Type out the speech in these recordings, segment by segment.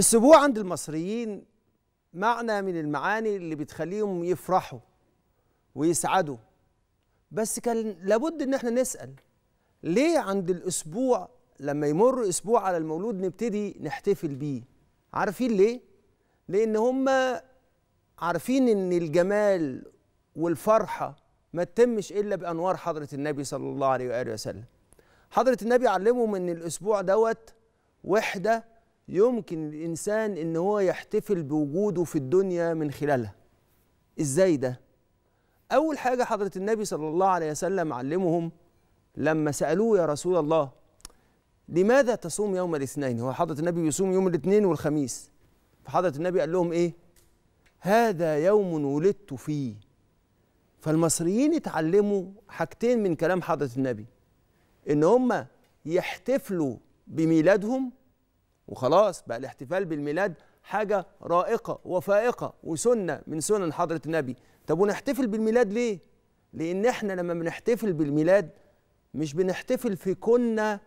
السبوع عند المصريين معنى من المعاني اللي بتخليهم يفرحوا ويسعدوا بس كان لابد ان احنا نسال ليه عند الاسبوع لما يمر اسبوع على المولود نبتدي نحتفل بيه عارفين ليه لان هم عارفين ان الجمال والفرحه ما تتمش الا بانوار حضره النبي صلى الله عليه واله وسلم حضره النبي علمهم ان الاسبوع دوت وحده يمكن الإنسان إن هو يحتفل بوجوده في الدنيا من خلالها إزاي ده؟ أول حاجة حضرة النبي صلى الله عليه وسلم علمهم لما سألوه يا رسول الله لماذا تصوم يوم الاثنين؟ هو حضرة النبي يصوم يوم الاثنين والخميس فحضرة النبي قال لهم إيه؟ هذا يوم ولدت فيه فالمصريين اتعلموا حاجتين من كلام حضرة النبي إن هم يحتفلوا بميلادهم وخلاص بقى الاحتفال بالميلاد حاجة رائقة وفائقة وسنة من سنن حضرة النبي طب ونحتفل بالميلاد ليه؟ لأن احنا لما بنحتفل بالميلاد مش بنحتفل في كنا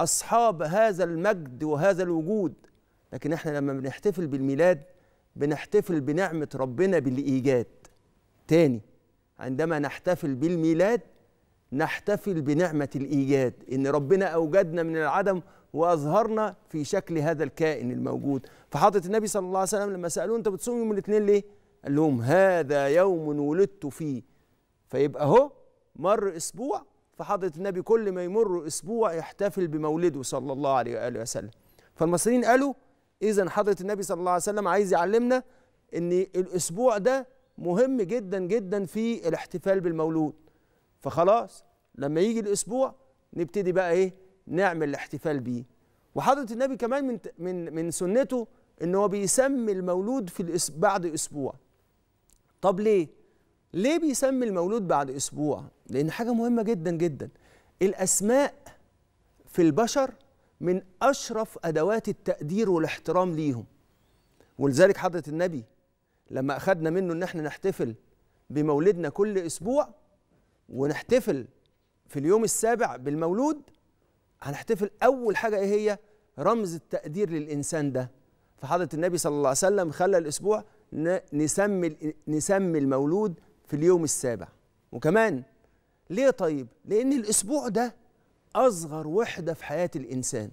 أصحاب هذا المجد وهذا الوجود لكن احنا لما بنحتفل بالميلاد بنحتفل بنعمة ربنا بالإيجاد تاني عندما نحتفل بالميلاد نحتفل بنعمة الإيجاد إن ربنا أوجدنا من العدم واظهرنا في شكل هذا الكائن الموجود فحضره النبي صلى الله عليه وسلم لما سالوه انت بتصوم يوم الاثنين ليه قال لهم هذا يوم ولدت فيه فيبقى اهو مر اسبوع فحضره النبي كل ما يمر اسبوع يحتفل بمولده صلى الله عليه واله وسلم فالمصريين قالوا اذا حضره النبي صلى الله عليه وسلم عايز يعلمنا ان الاسبوع ده مهم جدا جدا في الاحتفال بالمولود فخلاص لما يجي الاسبوع نبتدي بقى ايه نعمل الاحتفال بيه وحضره النبي كمان من من من سنته ان هو بيسمي المولود في الأس... بعد اسبوع طب ليه ليه بيسمي المولود بعد اسبوع لان حاجه مهمه جدا جدا الاسماء في البشر من اشرف ادوات التقدير والاحترام ليهم ولذلك حضره النبي لما اخذنا منه ان احنا نحتفل بمولدنا كل اسبوع ونحتفل في اليوم السابع بالمولود هنحتفل اول حاجه ايه هي رمز التقدير للانسان ده فحضره النبي صلى الله عليه وسلم خلى الاسبوع نسمي نسمي المولود في اليوم السابع وكمان ليه طيب لان الاسبوع ده اصغر وحده في حياه الانسان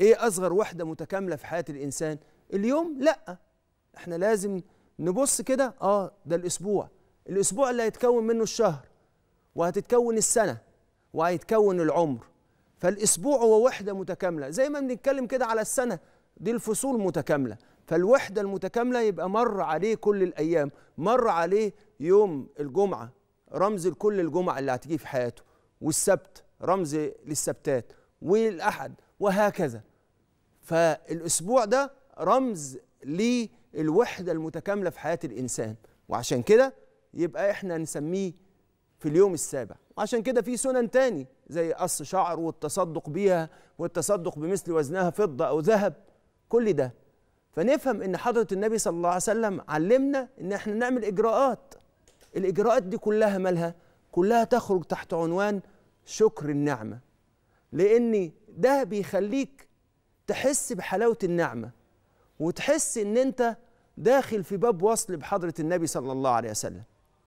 ايه اصغر وحده متكامله في حياه الانسان اليوم لا احنا لازم نبص كده اه ده الاسبوع الاسبوع اللي هيتكون منه الشهر وهتتكون السنه وهيتكون العمر فالاسبوع هو وحده متكامله زي ما بنتكلم كده على السنه دي الفصول متكامله فالوحده المتكامله يبقى مر عليه كل الايام مر عليه يوم الجمعه رمز لكل الجمعه اللي هتيجي في حياته والسبت رمز للسبتات والاحد وهكذا فالاسبوع ده رمز للوحده المتكامله في حياه الانسان وعشان كده يبقى احنا نسميه في اليوم السابع وعشان كده في سنن تاني زي قص شعر والتصدق بيها والتصدق بمثل وزنها فضة أو ذهب كل ده فنفهم ان حضرة النبي صلى الله عليه وسلم علمنا ان احنا نعمل اجراءات الاجراءات دي كلها مالها كلها تخرج تحت عنوان شكر النعمة لان ده بيخليك تحس بحلاوة النعمة وتحس ان انت داخل في باب وصل بحضرة النبي صلى الله عليه وسلم